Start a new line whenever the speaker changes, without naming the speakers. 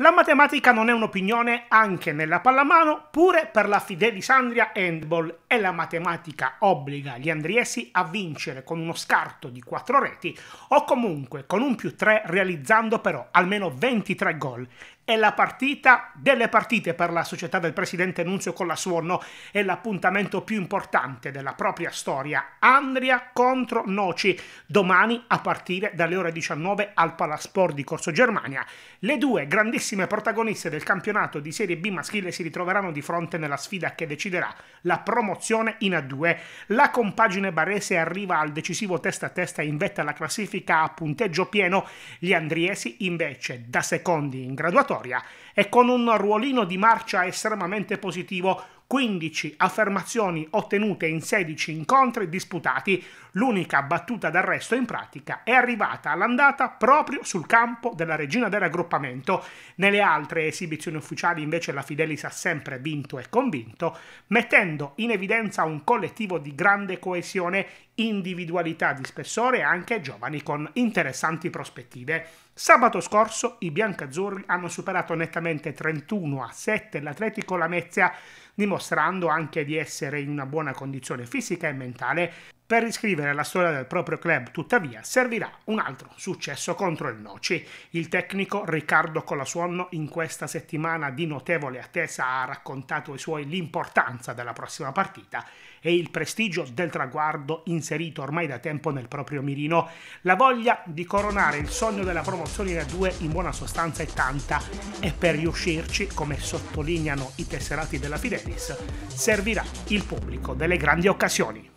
La matematica non è un'opinione anche nella pallamano, pure per la Fidelisandria Handball e la matematica obbliga gli andriesi a vincere con uno scarto di 4 reti o comunque con un più 3 realizzando però almeno 23 gol. È la partita delle partite per la società del presidente Nunzio Collasuono è l'appuntamento più importante della propria storia. Andria contro Noci, domani a partire dalle ore 19 al Palasport di Corso Germania. Le due grandissime primissime protagoniste del campionato di Serie B maschile si ritroveranno di fronte nella sfida che deciderà la promozione in A2. La compagine barese arriva al decisivo testa a testa in vetta alla classifica a punteggio pieno, gli andriesi invece da secondi in graduatoria e con un ruolino di marcia estremamente positivo 15 affermazioni ottenute in 16 incontri disputati. L'unica battuta d'arresto in pratica è arrivata all'andata proprio sul campo della regina del raggruppamento. Nelle altre esibizioni ufficiali invece la Fidelis ha sempre vinto e convinto, mettendo in evidenza un collettivo di grande coesione, individualità di spessore e anche giovani con interessanti prospettive. Sabato scorso i biancazzurri hanno superato nettamente 31 a 7 l'Atletico Lamezia dimostrando anche di essere in una buona condizione fisica e mentale per riscrivere la storia del proprio club, tuttavia, servirà un altro successo contro il Noci. Il tecnico Riccardo Colasuonno in questa settimana di notevole attesa ha raccontato ai suoi l'importanza della prossima partita e il prestigio del traguardo inserito ormai da tempo nel proprio mirino. La voglia di coronare il sogno della promozione in a 2 in buona sostanza è tanta e per riuscirci, come sottolineano i tesserati della Fidelis, servirà il pubblico delle grandi occasioni.